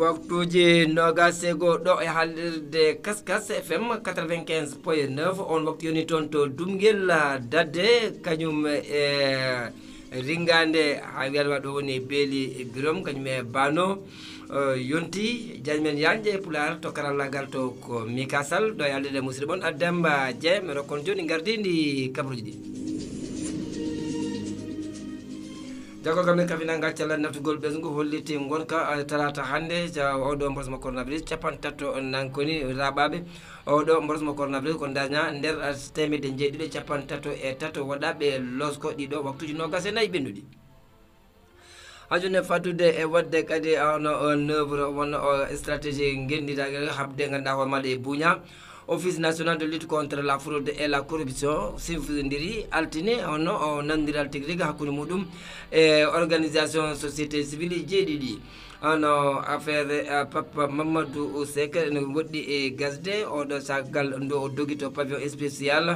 waktuji nogas e ɗo e haalirde kaskas fm 95 point 9 on waktu yoni toon to dumgel dadde kañum e eh, ringande ha wiyatma ɗo woni beeli birom kañum e bano eh, yonti jañmen yañje pular to karallagal to ko mikasal ɗo e haalirde musidɗo mon ademba dieng mi rokkon joni gardi ndi kabaruji ɗi jakko gam ne kafinal gaccallat naftugol ɓes ngu hollirte gonka talata hannde oɗo borsmo coronavirus capan tato nankoni raɓaɓe oɗo borsmo coronavirus ko daña nder temede jeeɗiɗo capan tato e tato waɗaɓe losko ɗiɗo waktuji nogas e nayyi ɓennuɗi ha jonne fattude e wadde kadi ono neuvre wonno stratégie guendiɗa habde ganduɗa hoore maɗa e buuña office national de lutte contre la fraude et la corruption sifodiri altine hono o nandiral tigi rigui hakkude muɗum e organisation société civile jeeɗiɗi ono affaire e, papa mamadou sek ene woɗɗi e gasde oɗo sahgal ndo o dogui to pavion spécial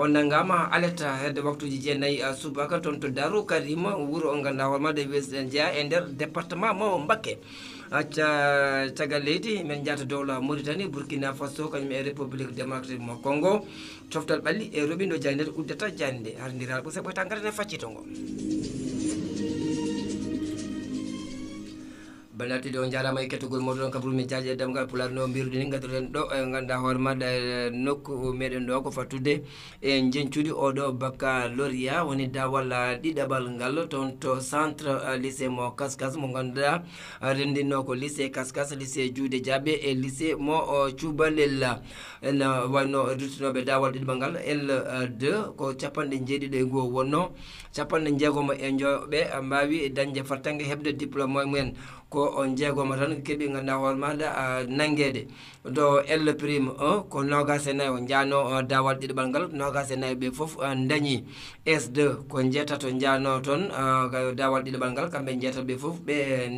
o nangama alerte hedde waktuji jeenayyi e subaka toon to darou karima wuuro o ganduɗa hoorema de wesden dia e nder département mo bakke acca caggal leydi min jata dowla maritani burkina faso kañum e république démocratique mo congo toftal ɓalli e roɓino jannde uddata jannde hardiral ɓo saɓoyta gartane faccito ngo balati ɗo jarama e kettogol moɗon kabaruji jaji e damgal pularno birdi ni gadduɗen ɗo e ganda hoore horma da nokku meden do ko fatude e do baka loria woni dawal dabal ngal ton to centre eh, lycée mo kaskas mo eh, rendi rendino eh, ko lycée kaskas lycée juude jabe e lycée mo cubalel en be da dawal di bangal l2 ko chapande jedi de go wonno capanɗe mo e joɓe mbawi danje fartange heɓde diplôme mumen ko on jeegoma tan keeɓi ganduɗa hoore maɗa nangguede do elle prime 1 uh, ko nogas e nayyi o jano uh, dawal ɗiɗoɓal ngal nogas e nayyi ɓe foof uh, dañi s2 ko jeeta to jano toon uh, dawal ɗiɗoɓal ngal kamɓe jeeta ɓe foof ɓe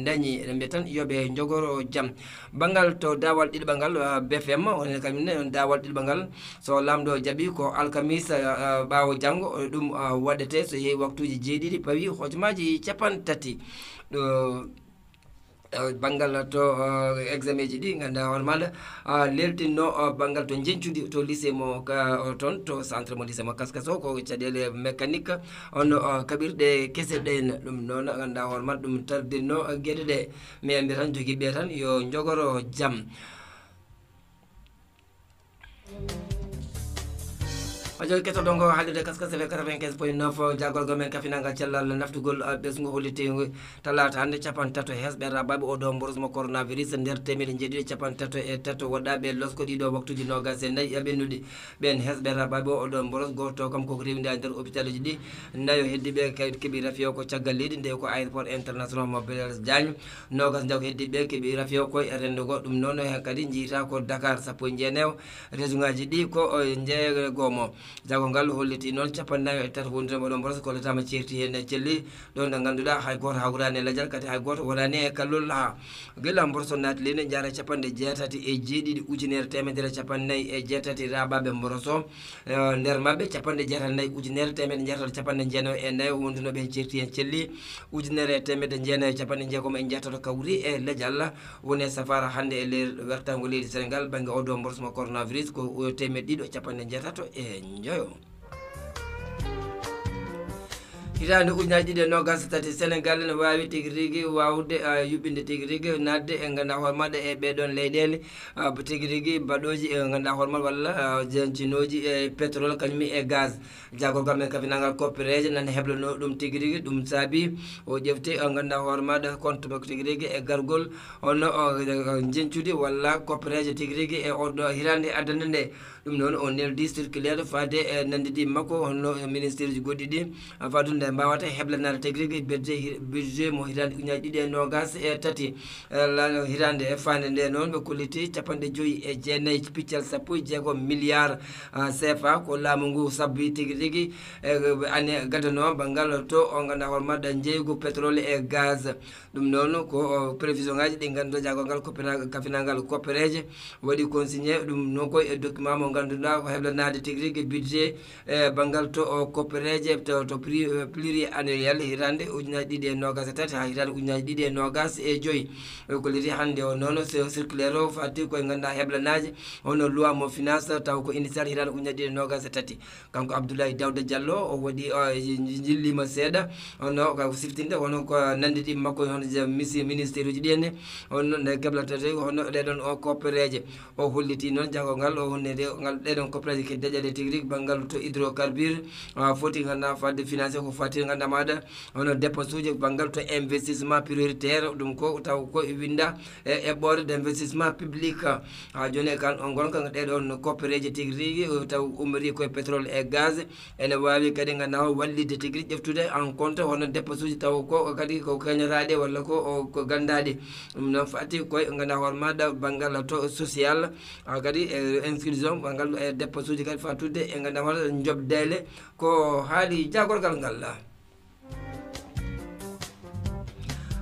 dañi eɗen mbiya tan yooɓe jogoro jaam banggal to dawal ɗiɗoɓal ngal uh, bfm onen kamne dawal ɗiɗoɓal ngal so lamɗo jaaɓi ko alkamis uh, ɓawo janggo ɗum uh, waɗete so yehi waktuji jeeɗiɗi pawi hojomaji capan tati ɗo uh, Eh, banggal to eh, examen ji ɗi ganduɗa hoore maɗa ah, leltinno ah, banggal to jencuɗi to lycée mo eh, toon to centre mo lycée mo kaskas o ko caɗele mécanique on ah, kaɓirɗe kese ɗen ɗum noon ganduɗa hoore maɗa ɗum tardinno gueɗe ɗe mi mbi tan jogui ɓe tan yo jogoro jaam radio kettoɗo ngo haalirde kaskas fe 95 point 9 jaggol go men kafinagal cellal naftugol ɓesgu holitegu talata hande capan tato e hesɓer rababe oɗo borusmo coronavirus nder temede jeeɗiɗe capan tato e tato woɗɗaɓe losko ɗiɗo waktuji nogas e nayyi yaɓennuɗi ɓen hesɓer rababe oɗo boros goto kam koko rewide e nder hôpital uji ɗi nayo heddiɓe keeɓi rafio ko caggal leydi nde ko aéroport international mobiles diagne nogas nde ko heddiɓe keeɓi rafio koy rendo go ɗum noon e kadi jiita ko dakar sappo e jeenewo région ngaji ɗi ko jeegomo jaago ngal holliti noon capannayo e tata wondude moɗon bras kolletama ceerti hen celli ɗon ɗo ganduɗa hay goto hawrani e leiar kadi hay goto waɗani e kallol ha gilla mboroso naati lene jaara e capanɗe jeetati e jeeɗiɗi ujunere temedere capannayyi e jeetati raɓaɓe mboroso nder mabɓe capanɗe jeetati nayyi ujunere temedde jeetato capanɗe jeenayo e nayyi wondunoɓe en ceerti hen celli ujunere temedde jeenayo e capanɗe jeegom en jeetato kawri e leial woni e safara hande e ler wertango leydi sénégal banggue oɗo mboroso mo coronavirus ko temedde ɗiɗo capanɗe jeetato e んじゃよ hitande ujunaji ɗiɗi e nogas tati sénégal ne wawi tigui rigui wawde ah, yuɓɓinde tigui rigui nadde eh, e eh, ganduɗa hoore maɗa e ɓeɗon leyɗele ah, tigui rigui baɗoji e eh, ganduɗa hoore maɗa walla ah, jentinoji e pétrole kañum e gaz jagorgal men kafi nangal coppireje nan heblano ɗum tigui rigui ɗum saabi o ƴefti ganduɗa hoore maɗa compte makko tigui rigui e gargol hono oh, jencude walla coppireje tigui rigui e oɗo hirande addande nde ɗum noon o neldi circulaire faade e nandidi makko honno e ministére ji goɗɗi ɗi faadu nde mbawata e heblanade tagui rigui bede budget mo hitande ujunaji ɗiɗi e nogas e tati e hitande fande nde noon ɓe kolliti capanɗe joyyi e jeenayyi piccel sappo jeego milliard cfa ko laamu ngu sabbi tigui rigui e anne gadano banggal to o ganduɗa hoore maɗa jeygu pétrole e gaz ɗum noon ko prévision ngaji ɗi ganduɗa jagol ngal kafinagal coppéréje waɗi consigné ɗum noon koye document mo ganduɗa ko heblanade tigui rigui budget e eh, banggal to oh, je to eh, pluri annuel hitande ujunaji ɗiɗi e nogas e tati ha hitande ujunaji ɗiɗi e nogas e eh, joyyi ko liri hande o oh, noon circulaire o fati koye ganduɗa heblanaji hono loi mo finance taw ko initial hitande ujunaji ɗiɗi e nogas e tati kanko abdoulaye dawda diallo o oh, waɗi jillima seeɗa hono kako siftinde hono ko nandiɗi makko hono misi ministére uji ɗi hono nde keɓlatate hono ɗeɗon o je o holliti noon jago ngal o hunnede ngal ko pradi ke daƴade tigrik bangal to hydrocarbure ah, foti ganda fadde financé ko fati ganda mada ono dépense uji banggal to investissement prioritaire dum ko taw ko e winda e eɓɓore d' investissement public ha ah, joni kan, kan on gonka ɗeɗon coopéreji tigui rigui taw umri ko pétrole e gaz ene wawi kadi ganda ho wallide tigui rigui ƴeftude en compte ono dépense uji taw ko kadi ko kañoraɗe wala ko ko gandaɗe dum noon fati ko ganda hormada bangal to social ah, kadi eh, inscription Eh, e ngal ngal e dépense uji kadi fa tudde e gandam hata jobdele ko haali jagorgal ngal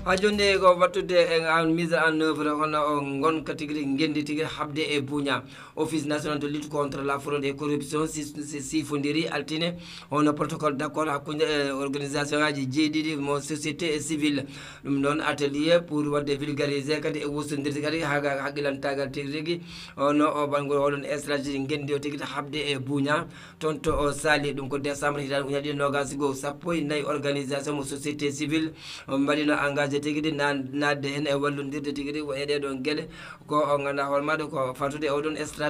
ha jonde ko wattude e mise en œuvre hono o gonka tigui gendi tigui habde e buuña office national de lutte contre la fraude et corruption sifodiri altine hono protocole d' accord hakkude euh, organisation aji jeeɗiɗi mo société civil ɗum noon atelier pour wadde vulgarisé kadi e wustodirde kadi haqilantagal tigi rigui ono o banggol oɗon stratégi guendi o tigui habde e buña toon to o sali ɗum ko décembre hitan uñaɗi nogas goho sappo e nayyi organisation mo société civil mbaɗino engagé tigui nadde hen e wallodirde tigui rigui o eɗeɗon gueɗe ko o ganduɗa hoore maɗa ko fatude oɗon stratégi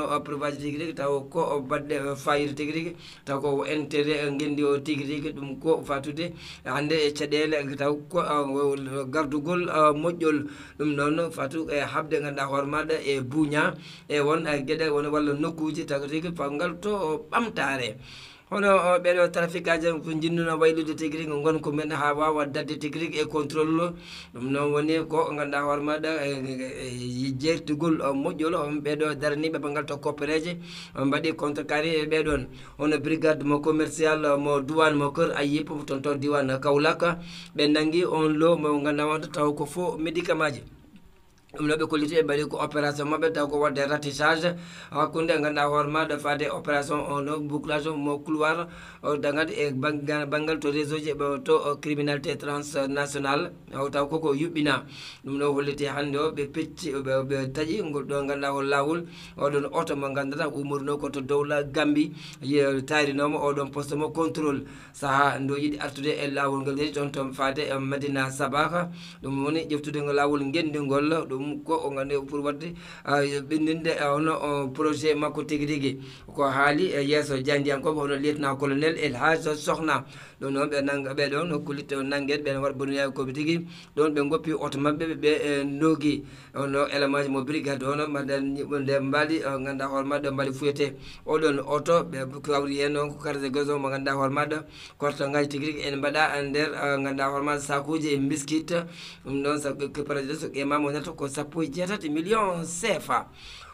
no approuvage tigi rigui taw ko baɗɗe fayida tigi rigui taw ko intérêt guendi o tigi rigui ɗum ko fatude hande e caɗele taw ko e gardugol e moƴƴol ɗum noon fatu e habde ganduɗa hoore maɗa e buña e won e gueɗe won walla nokkuji tagi rigui fawgal to ɓamtare hono ɓeɗo trafiqueaji am ko jinnuno waylude tigui rigui gonka mumen ha wawa dadde tigui rigui e contrôle ɗum noon woni ko ganduɗa hoore maɗa e, e, e, jertugol moƴƴol on ɓeɗo daraniɓe banggal to coopéreje on mbaɗi contrecari e ɓeɗon hono brigade mo commercial mo duwan mo kor ayi pop toon to diwan kawlaka ɓe nangui on lo mo ganduɗa wonta taw ko fo médicament ji ɗum noon ɓe kolliti e mbaɗi ko opération maɓɓe taw ko wadde ratissage hakkunde ganduɗa hoore da fade opération ono bouclage mo couloir dagadi e bangal to réseau ji to criminalité transnationale taw koko yuɓɓina ɗum ɗo holliti hannde o be pecci ɓe taƴi ngol ɗo ganduɗa hol o don oto mo ganduɗa umorino koto dow gambi tayrinoma oɗon poste mo contrôle saaha ndo yiɗi artude e lawol ngal yeti toon toon fade e madina sabaka ɗum woni ƴeftude ngo lawol gendingol ɗum ɗum ko o ganduɗa pour wadde ah, ɓendinde hono ah, oh, projet makko tigui rigui ko haali e eh, yesso jandiyankoɓe hono na colonel el haj sohna ɗum noon ɓe nanga be nokkulitto nanguede ɓen waɗa bonoyawi koɓe tigui ɗon ɓe goppi oto be be eh, dogui ono ela ma mo brigade hono maɗande mbaali eh, nganda hoore maɗa mbaali fuyete don oto be kawri en noon ko carte de gazon mo nganda hoore maɗa korto ngaji tigui en ene mbaɗa e der nganda hoore maɗa sakuji e biskit ɗum ɗon so président so ƴemama ko sa poi diata te milion sefa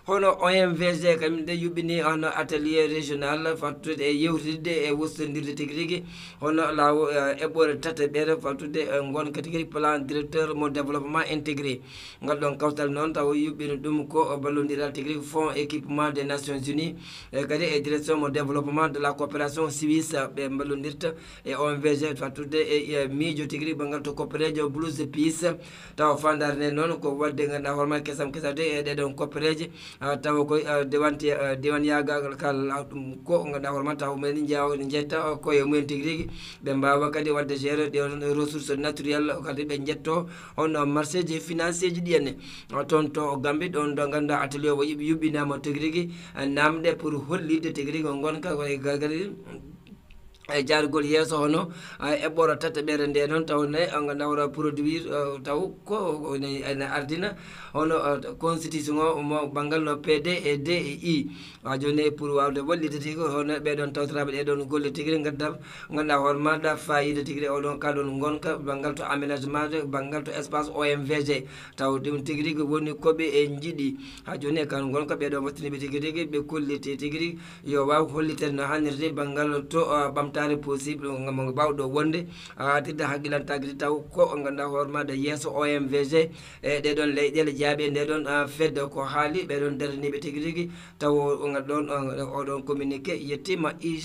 hono omvg kañum de yuɓɓini hono atelier régional fatude e yewtidde e wostodirde tigi rigui hono laaw eɓɓore eh, tata ɓeere fatude eh, ngon kadi plan directeur mo développement intégré ngal ɗon kawtal non taw yubini dum ko ballodiral tigi fond équipement des nations unis eh, kadi e direction mo développement de la coopération suisse be ballodirta e omvg fatude e miijo tigi bangal to coopérejo blouse pice taw fandare nde noon ko wadde ganduɗa hoorema kesam kesade e ɗeɗon coopéreje taw koy dewanti dewan yagal kal ɗum ko ganduɗa hoore man taw mumen jaw ne jetta koye mumen tigui rigui ɓe mbawa kadi wadde géré ɗe ressource naturelle kadi ɓe jetto hono marché ji financier ji ɗiyenne toon to gambi ɗon ɗo ganduɗa atelier o yuɓɓinama tigui rigui namde pour hollirde tigui rigui gonka kadi e jaarugol yeeso hono eɓɓoro tata ɓere nde noon taw na nawra produire taw ko ne ardina hono e, constitution o mo banggal no pd e d e i wa joni pour wawde wallide tigi hono ɓeɗon tawtoraɓe ɗeɗon golle tigui gaddam ganduɗa hoore maɗa fayida tigui ri oɗon kalɗon gonka banggal to aménagement banggal to espace omvg taw ɗum tigui rigui woni koɓe e jiiɗi ha joni e kal gonka ɓeɗon wattiniɓe tigui rigui ɓe kollite tigui rigui yo waw hollitede no hannirde banggal to ɓamta moftaade possible mo bawɗo wonde tirde hakkillantaki taw ko ganduɗa hoore maɗa yesso omvg e ɗeɗon leyɗele jaaɓe e ndeɗon fedde ko haali ɓeɗon daraniɓe tigui rigui taw ɗon oɗon communiqué yettima ig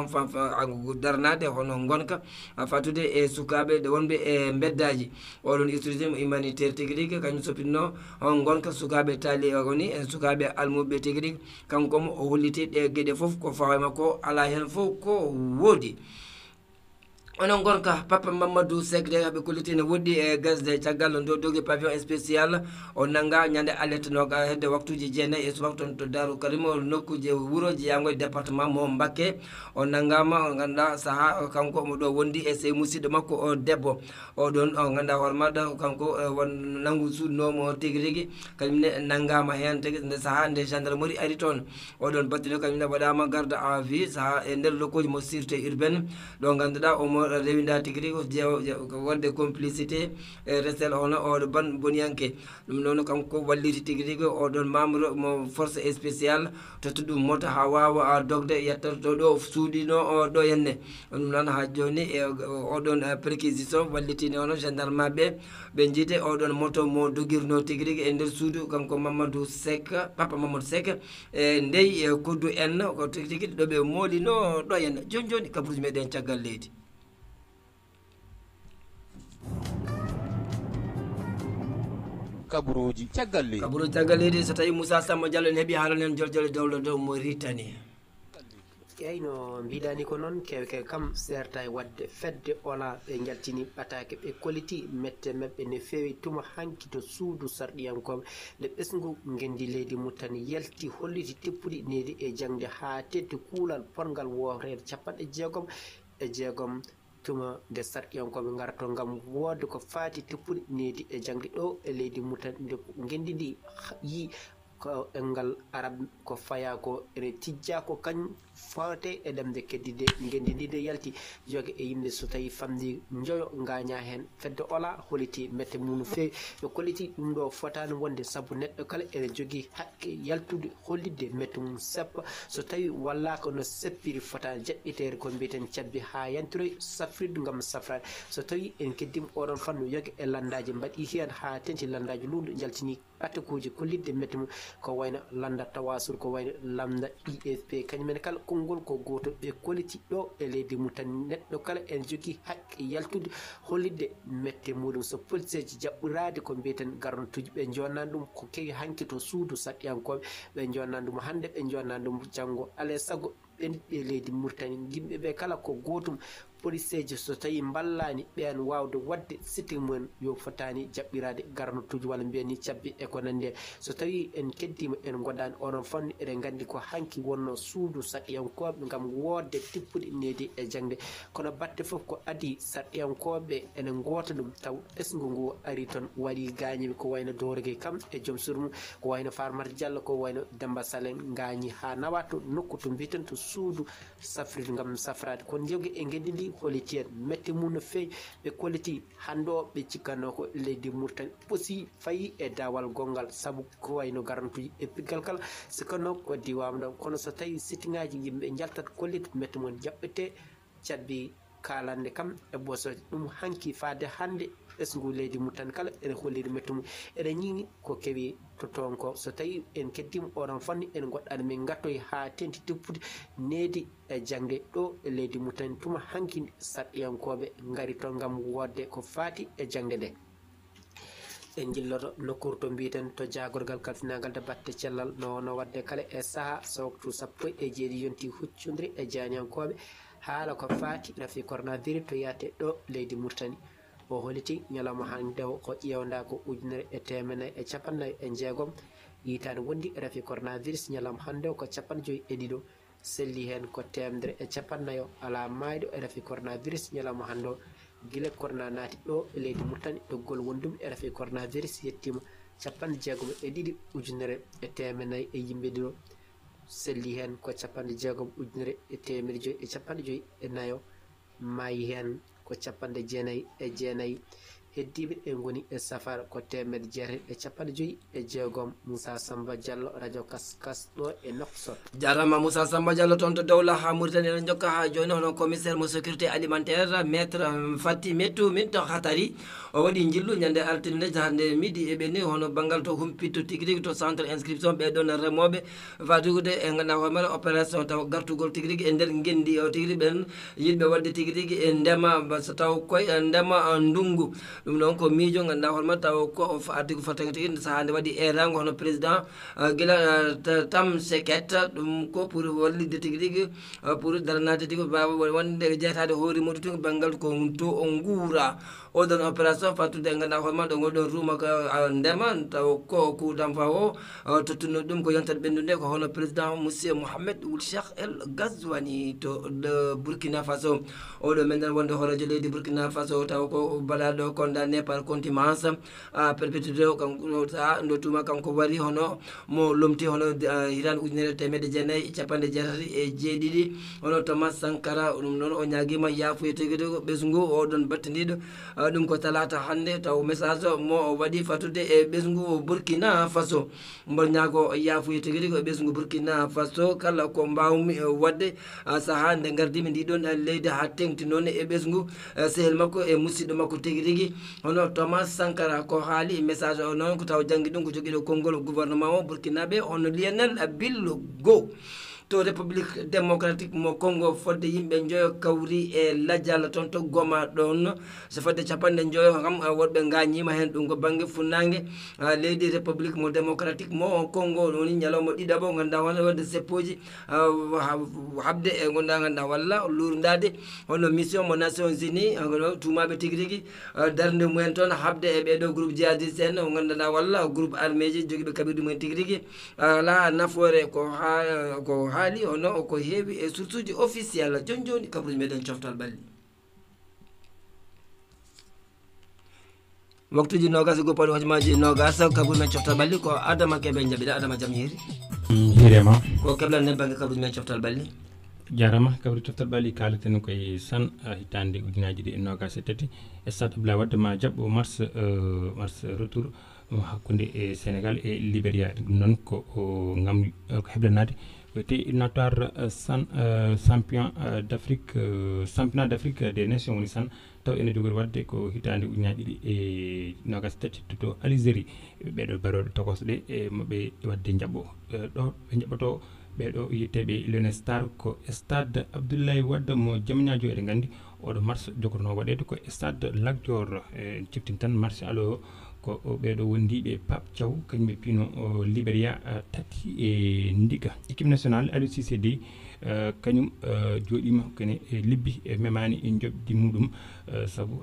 exemple fa darnade hono gonka fatude e sukaɓe wonɓe e beddaji oɗon utilisé mo humanitaire tigui rigui kañum soppitno hon gonka sukaɓe tali e woni en sukaɓe almuɓe tigui rigui kankomo o hollite ɗe gueɗe foof ko fawa makko ala hen fo ko woodi onon gorka papa mamadou segde ɓe kullitine woɗɗi e gasde caggal do dogi pavion spécial o nanga ñande alerte noga hedde waktuji jeenayi e subaka toon to darou karimo nokkuji wuroji e yagoye département mo mbakke o nangama o ganduɗa saaha kanko omo ɗo wondi e sey musidɗo makko o debbo oɗon o ganduɗa hoore maɗa kanko e won nangu suudnomo tigui rigui kañumne nangama hen tigui nde saaha nde gendarmerie ari toon oɗon battino kañumne waɗama garde en vie saaha e nder lokkuji mo surté urbaine ɗo ganduɗa omo moɗo rewida tigi rigi wadde complicité e resel ono oɗo ban boniyanke ɗum noon kanko walliti tigi rigi oɗon membre mo force e spécial totta ɗum moto ha wawa a dogde yettatoto ɗo suuɗino o ɗo henne ɗum noon ha joni e oɗon perquisition wallitini ono gendarme ɓe ɓe jiite oɗon moto mo dogirno tigi rigi e nder suudu kanko mamadou sek papa mamadou sek e ndeyi e koddu en tigi ɗo ɓe molino ɗo henne joni joni kabruji meɗen caggal leydi kabaruji caggal leydi kabaruji caggal leydi so tawi moussa samba diallo en heeɓi haalan en jorjole dowlo dow mauritani eyyi no mbiɗani ko noon kewe kewe kam serta e wadde fedde ola ɓe jaltini ɓatake ɓe kolliti mette mabɓe no fewi tuma hanki to suudu sarɗiyankoɓe nde ɓesgu gendi leydi muttani yalti holliti teppuɗi nedi e jangde ha tedde kuulal porgal wowrede capanɗe jeegom e jeegom tuma nde sarƴiyankoɓe garto gam wooda ko faati tuppude needi e jangdi ɗo e leydi mutan nde gendi ndi yi ko engal arabe ko faya ko ene tijjako kañ fote e ɗemde keddide gendiɗiɗe yalti jogue e yimde so tawi famdi joyo gaña hen fedde ola holiti mette mum fewi no kolliti ɗum ɗo fotani wonde saabu neɗɗo kala ene jogui hakke yaltude hollidde mette mum seppa so tawi wallaka no seppiri fotani jaɓɓitere ko mbiten cabbi ha yantiroy safrirdu gam safrade so tawi en keddima oɗon fannu yogue e landaji mbaɗi hen ha tenti landaji luɗo jaltini attaque uji kollidde mette mum ko wayno landa tawasur ko wayno landa ifp kañumen kala hakkol ko gooto ɓe koliti ɗo e leydi mum tan neɗɗo kala en jogii haqqe yaltude hollide mette muɗum so police ji jaɓɓiraade ko mbiyeten garnotuji ɓe jonnani ɗum ko kewi hanki to suudu saɗɗiyankoɓe ɓe jonnani ɗum hannde ɓe jonnani ɗum janngo alaa e sago ɓenɗi e leydi murtani yimɓe ɓe kala ko gootum policeji so tawi ballani ɓen wawde wadde sitti mumen yo fotani jaɓɓirade garnotuji walla mbiyani cabbi e ko nandi hen so tawi en keddima en goɗani onon fannu eɗen gandi ko hanki wonno suudu saɗiyankoɓe gam wodde tippude needi e jangde kono batte foof ko adi saɗiyankoɓe enen goota ɗum taw ɓesgu ngu ari toon waɗi gañimi ko wayno dorogue kam e joom sur mum ko wayno farmata diallo ko wayno demba salen gañi ha nawa to nokku to mbiten to suudu safrit gam safrade kon jogui e gueddi ndi kolliti en metti mum no feewi ɓe kolliti hannde o ɓe cikkanno ko leydi murtan ɓosi fayi e dawal gongal saabu ko wayno garantuji e piggal kala sikkanno ko diwama ɗon kono so tawi sittingaji yimɓe jaltat kollit metti mon jaɓɓete caɗbi kalande kam e bosoje ɗum hanki faade hannde esgu leydi mum tan kala ene hollide mettu mum ene ñiŋi ko kewi to toon ko so tawi en keddima oɗon fanni en goɗɗani min gattoy ha tenti tippude needi e jangde ɗo e leydi mum tan tuma hankkidi saɗɗiyankoɓe gaari toon gam wodde ko faati e jangde nde en jilloto nokkur to mbiten to jagorgal kalfinagal de batte cellal nowono wadde kala e saaha sowtu sappo e jeeɗi yonti huccudiri e janiyankoɓe haala ko faati rafi corona viri to yaate ɗo leydi murtani o holiti ñalawma hande o ko ƴewda ko ujunere e temenayyi e capannayyi e jeegom yitani wondi rafi coronavirus ñalawma hande o ko capan joyi e ɗiɗo selli hen ko temdere e capannayyo ala mayɗo e rafi coronavirus ñalawma hande o guila corona naati ɗo e leydi murtani ɗoggol wondum e rafi coronavirus yettima capanɗe jeegom e ɗiɗi ujunere e temenayyi e yimɓe ɗiɗo selli hen ko capanɗe jeegom ujunere e temere joyi e capanɗe joyi e nayo mayi hen ko capanɗe jeenayi e jeenayi heddiɓe ɓe goni e safar ko temedde jeetati e capanɗe joyyi e jeegom moussa samba diallo radio kaskas ɗo e nokosot jarama moussa samba diallo toon to dowla ha mouritani eɗen jokka ha joni hono commissaire mo sécurité alimentaire maître fatti mettu min to hatari o waɗi jillu ñande artirine hande midi e ɓeni hono banggal to humpitto tigui rigui to centre inscription ɓe ɗon remoɓe fatigude e ganduɗa hoomere opération taw gartugol tigui rigui e nder guendi o tigui rigui ɓen yiɗɓe wadde tigui rigui e ndema so taw koye ndema ndungu ɗum ɗon ko miijo ganduɗa hoorema taw ko uh, uh, ko fotagati inde saha nde waɗi elango hono président guila tam seket ɗum ko pour wallide tigui tigui pour daranade tigui mbawa wonde jeytade hoore muɗum tigui banggal ko to o guura uh, oɗon opération fattude e ganduɗa hoore maɗo ngoɗon ruuma ndema taw ko kuudam fa o tottuno ɗum ko yontere ɓendude ko hono président monsieur mouhamed oul cheikh el gazwani to burkina faso oɗo men wonde horojo leydi burkina faso taw ko balaɗo kon gandal népal continence uh, perpétité kanko sa ndo tuma kanko wari hono mo lomti hono uh, hitan ujunere temedde jeenayyi capanɗe jeetati e jeeɗiɗi hono tomas sankara ɗum noon o ñaguima yafuye tegude ɓesgu oɗon battidiɗo uh, ɗum ko talata hande taw message mo waɗi fatude e ɓesgu burkina faso mbor ñago yafuye tegude ko ɓesgu burkina faso kala ko mbawmi e, wadde saaha nde gardimi ndiɗon leydi ha tengti noon e ɓesgu e, sehel makko e musidɗo makko tegui tigui hono thomas sankara ko haali message o noon ko taw janggi ɗum ko joguiɗo konngol gouvernement o burkinaɓe hono liyanel billo go to république démocratique mo congo fodde yimɓe joyo kawri e ladial toon to goma ɗon so fodde capanɗe joyo kam e wodɓe gañima hen ɗum ko banggue funnague e leydi république mo démocratique mo congo ɗoni ñalawma ɗiɗabo ganduɗa wona wodde seppoji e habde e gonduɗa ganduɗa walla lurdade hono mission mo nations unies tumaɓe tigui rigui darde mumen toon habde e ɓeɗo groupe jihadis en ganduɗa walla groupe armé ji joguiɓe kabirdi mumen tigui rigui ala nafoore ko ha ko ha haali ono oh oh, ko heewi e eh, sourceji officiel joni joni kabaruji meɗen coftal ɓalli waktuji nogas e goppani hojomaji nogas kabaruji men coftal ɓalli ko adama keɓe jaɓiɗa adama jaam hiiri hiirema mm, ko keɓlan nen banggue kabaruji men coftal ɓalli jarama kabri toftal ɓaali kaleten koye san hitande ujunaji ɗi e nogas e tati e stade abla waddema jaɓɓo mars e, mars retour hakkude e sénégal e libéria ɗum noon ko gam heblanade été éliminatoire euh, san, euh, champion euh, d' afrique euh, championnat d' afrique des nations uni san taw ene jogori wadde ko hitande ujunaji ɗiɗi e nogas tati toto algérie ɓeɗo baroɗe tokosɗe e moɓe wadde jaɓo ɗo ɓe jaɓoto ɓeɗo yitteɓe lione star ko stade abdoulaye wadda mo jamanaji eɗen gandi oɗo mars jogotono waɗede ko stade lagdior en ciftin tan marché alo ko ɓeɗo wondiɓe pape thiaw kañumɓe pino libéria tati e ndiga équipe nationale alu ccd e, kañum e, joɗima kene e libbi e memani e jobdi muɗum e, saabu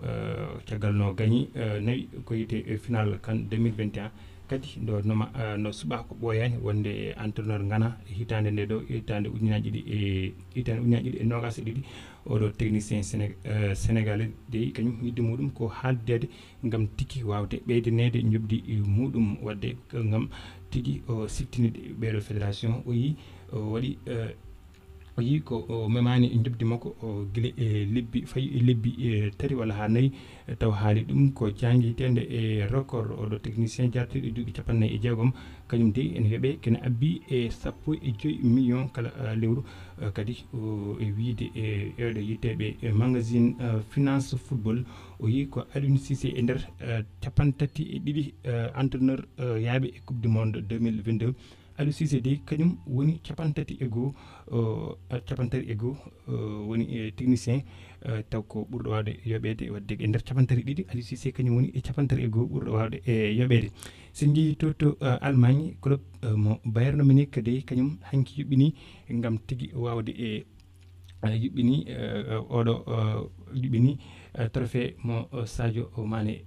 caggal no gañi nawi ko yite final kan 2021 kadi ndo noma eh, no ko ɓoyani wonde entrepreneur ngana hitande ndedo hitande ujunaji di e, hitande ujunaji di e nogas e ɗiɗi oɗo technicien eh, sénégalais de kanyum yiddi mudum ko haaldede gam tigi wawde ɓeydanede jobdi e mudum wadde ngam tiki o siftinide ɓeɗo federation o yi o eh, o yi ko memani e jabdi makko o guila e lebbi fayi e lebbi e, tati ha nayyi e, taw haali ɗum ko janguitede e record oɗo technicien jartiɗo e duuɓi capannayyi e jeegom kañum de en heeɓe kene abbi e sappo e joyi million kala lewru kadi e wiide e eɗo yiteɓe magazine finance football o yi ko alune sisé e nder capantati e ɗiɗi entraîneur yaaɓe e coupe du monde 2022 aliou sisé ɗi kañum woni capantati ego? goho eh, capantati e goho eh, woni eh, technicien taw ko ɓurɗo wawde yoɓede wadde e nder capantati ɗiɗi alu sisé kañum woni e capantati ego goho ɓurɗo wawde e yoɓede sen jii to to allemagne club mo bayerno minique kadi kañum hanki yuɓɓini ngam tigi wawde e yuɓɓini oɗo yuɓɓini trophée mo sadio mane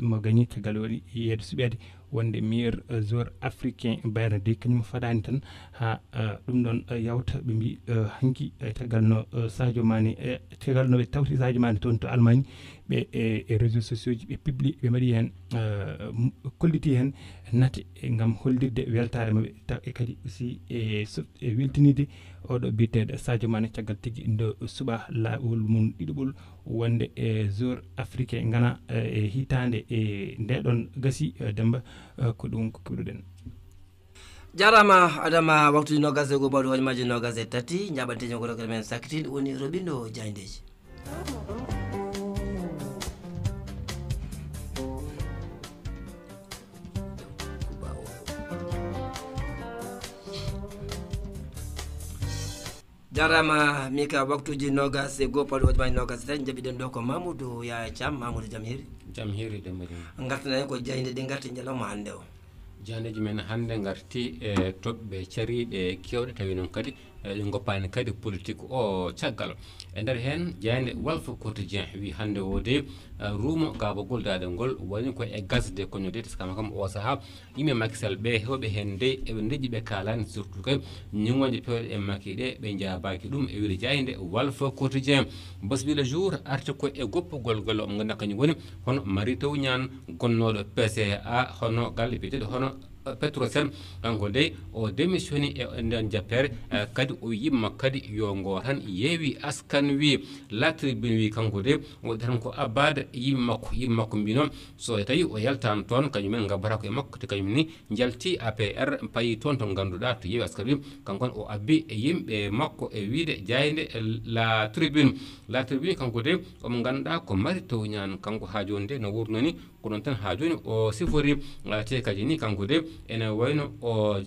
mo gagni kaggal waɗi yeyede wonde meilleur zor africain bayra de kañum fadani tan ha euh, ɗum ɗon euh, yawta ɓe mbi euh, hanki e tagal no sadio mane e tawti sadio mane toon to allemagne ɓe e, e réseau sociau ji ɓe publi ɓe mbaɗi hen euh, kolliti hen nate gam hollirde weltare maɓɓe taw e kadi aussi e, e weltinide oɗo biyeteɗo sadio mane caggal tigui nde suuɓa laawol mum ɗiɗoɓol wonde e jour africain gana e hitande e ndeɗon gasi e demba ko ɗum ko keɓɗuɗen jarama adama waktuji nogas e goo baɗu hojomaji nogas e tati jaɓanteñogoɗokel men sakitin woni robindo jaydeji oh, oh. jarama mika waktuji nogas e goho pawɗi hojomaji nogas tati jaɓiɗen ɗo ko mamoudou yaya thiam mamoudou jam hiri jam hiri dembaɗi gartanayi ko jayde ɗi garti ñalawma hande o jandeji men hande garti e eh, toɓɓe cariɗe eh, kewɗe tawi noon kadi eɗen goppani kadi politique o caggal e nder hen jeyande walfa quotidien wi hande wode de uh, ruumo gabagol dade ngol woni ko e gasde koñode teskama kam o saaha yimɓe makisal ɓe hewɓe hen de eɓe deƴƴi ɓe kalani surtout que ñigoje pewɗe e makki ɗe ɓe jabaki ɗum e wiide jeyande walfa quotidien basbi le jour arti ko e goppugol golle omo ganduɗa kañum woni hono mari taw ñan gonnoɗo pca hono galle biyeteɗo hono Euh, petrosem kanko nde o démissionni e nden jappere euh, kadi o yimma kadi yo ngo tan yeewi askan wi latribine wi kanko de waɗi tan ko abbade yimɓe makko yimɓe makko mbino so e tawi o yaltan toon kañumen ko e makko te kañum ni jalti apr payi toon to ganduɗa to yeewi askan wi kankon o abbi e yimɓe makko e wiide jayde la tribune la tribune kanko de omo ganduɗa ko mari towñan kanko ha joni nde no wurnani ko noon tan ha joni o sifori uh, te kadi ni kanko de ene wayno o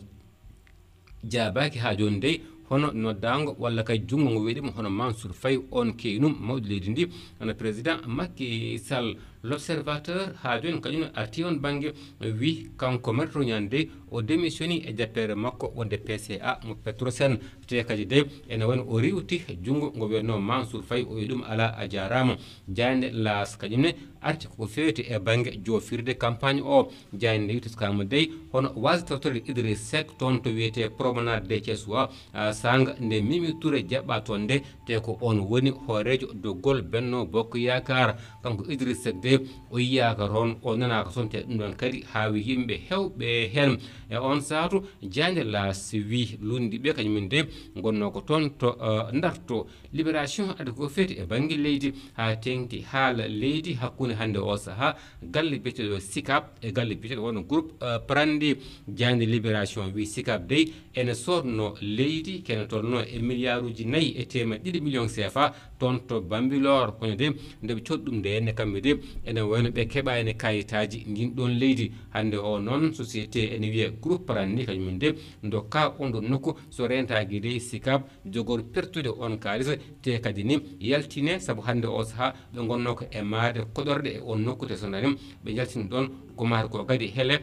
jaabaki ha joni dey hono noddago walla kadi junggo ngo weeɗima hono mansour fayi on keynum mawɗo leydi ndi hono président makki sall l'observateur joni kañum arti on banggue wi kanko matato ñande o démissionni e jappere makko wonde pca mo petrosen te kadi de ene woni o riwti junggo ngo wiyatno mansour fayi o wi ɗum ala a jarama jande las kañumne arti koko fewti e banggue jofirde campagne o jayne yittuskama dey hono wasitawtorde idris sek toon to wiyete promenade de thiesoi euh, sanga nde mimi touré jaɓɓa toon nde te ko on woni hoorejo doggol benno bokko yakar kanko idris sek de o yiyaka toon o nanaka sonte te ɗum ɗon kadi wi yimɓe hewɓe hen e on saatu jande la wi lundi ɓe kañumen de gonno ko toon to e, darto libération adi ko feeti e banggue leydi ha tengti haala leydi hakkude hande o saaha galle biyeteɗo sikap e galle biyeteɗo wonno groupe e, prandi jande libération wi sikap dey ene sodno leydi kene tolno e milliard uji nayyi e temeɗe ɗiɗi million cfa toon to bambilor kono de ndeɓe coɗɗum nde henne kamɓe de ene wayno ɓe keeɓa ene kayitaji ndinɗon leydi hande o noon société ene wiye groupe parandi kañumen de dokka onɗon nokku so rentaki de sikab jogor pertude on kaalisa te kadi ni yaltine saabu hande o saaha ɓe gonno ko e maade koɗorɗe e on nokku te so danim ɓe jaltini ɗon gomata ko kadi hele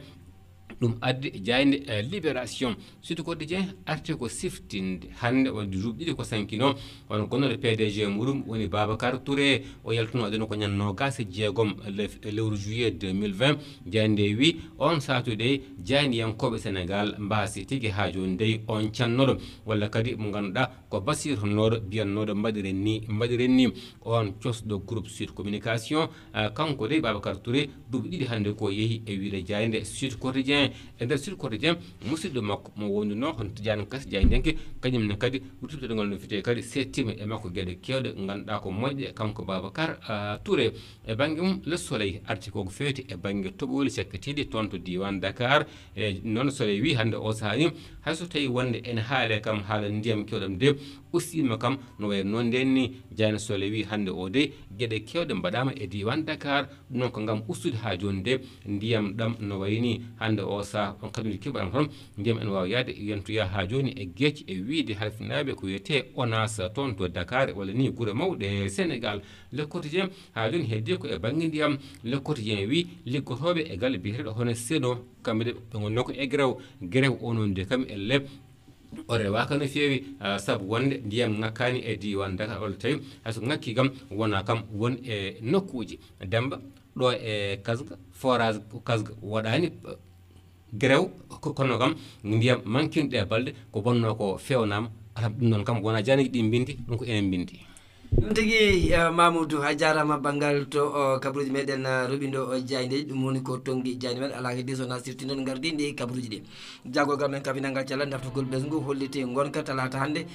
dum addi e jaynde eh, libération surtout quotidien arti ko siftinde hande wadde duuɓi ɗiɗi ko sankino hono gonnoɗo e pdg murum woni babacar touré o yaltuno aduna ko ñan nogas e jeegom lewru juillet 2020 jaynde wi on satude yankobe sénégal mbasi tigui ha joni on cannoɗo wala kadi mo ganduɗa ko basir biyannoɗo biannodo ni mbaɗiren ni on cosɗo groupe sur communication eh, kanko de babacar touré duuɓi ɗiɗi hannde ko yehi e wi wiide jaynde sud quotidien e nder sud quotidien musidɗo makko mo woni noon hono tijani kasi diaye ndenke kañumne kadi ruttitoɗogal no fite kadi settima e makko gueɗe kewɗe ganduɗa ko moƴƴe kanko babacar touré e banggue mum le soleil arti koko fewti e banggue toɓoli cakkatiɗi toon to diwan dakar e noon soleil wi hande o saha hayso tawi wonde ene haale kam haala ndiyam kewɗam de usɗiɓe kam no way noon ndenni diane sole wi hande o de gueɗe kewɗe mbaɗama e diwan dakar ɗum noon ko gam ustude ha joni de ndiyam ɗam no wayni hande o saaha on kadudi keɓaɗam tan ndiyam ene wawa yaade ya ha joni e guecce e wiide halfinaɓe ko wiyete onas toon to dakar e walla ni guure mawɗe sénégal le quotidien ha joni heddi ko e banggue ndiyam le quotidien wi liggotoɓe e galle biyeteɗo hono seno kamɓe de ɓe gonno ko e grève grève onon de kam elle o rewaka no feewi saabu wonde ndiyam ngakkani e diwan dakar ola tawi hayso ngakki kam wona kam won e nokkuji demba ɗo e kasga forage kasga waɗani e, grew kono kam ndiyam mankinɗe balde ko bonno ko fewnama alam ɗum noon kam wona janiji ɗi bindi ɗum ko enen bindi ndigi tigi ya, mamoudou a jarama bangal to kabaruji rubindo roɓiɗo diayde dum woni ko tongi diayde men ala heddi so nasirti non gardi ndi de jago gam men kabinal ngal calal daftugol ɓesgu holliti kata talata hande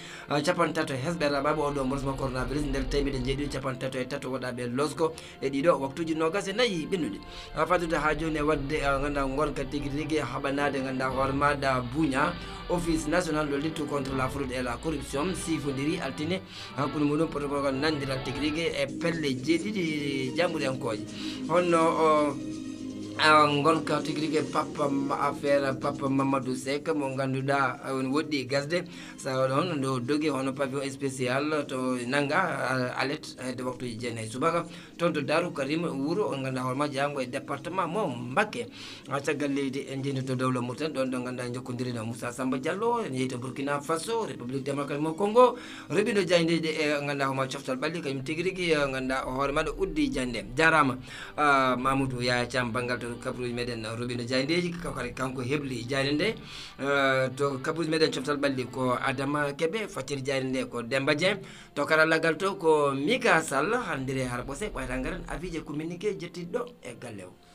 capan tato e hesɓe raɓaɓe oɗo morsma ndel nder de jeeɗiɗi capan tato e tato be losko e dido waktuji nogas e nayyi ɓennuɗe fatude ha joni e wadde ganduɗa gonka tigui rigui haɓanade ganda horma da bunya office national de lutte contre la fraude et la corruption sifodiri altine hakkude muɗum protocole nanndiran tigi rigi e pelle jeeɗiɗi jamburenkooje holno ka tigri ke papa affaire papa du sek mo da on eh, wodi gasde sa ɗon do dogi on papa special to nanga alet eh, de waktu jene subaka ton to daru karim wuro on ganduɗa ma jeyango e département mo a caggal leydi en jendi to dowla don ɗon ganda jokondiri na musa samba jallo en yehi to burkina faso république démocrate mo congo reɓiɗo jaydeji e ganduɗa hoorema coftal ɓalli kañum tigi rigui ganduɗa hoore do eh, uddi jande jarama ah, mamoudou ya cam banggal to kabaruji meɗen robino diaydeji kanko hebli diayde nde uh, to kabruji meɗen coftal balli ko adama keɓe fatir diayde nde ko demba dieng to karallagal to ko mika sall handire har ɓose ɓayta garan afije communiqué jettiɗɗo e galle o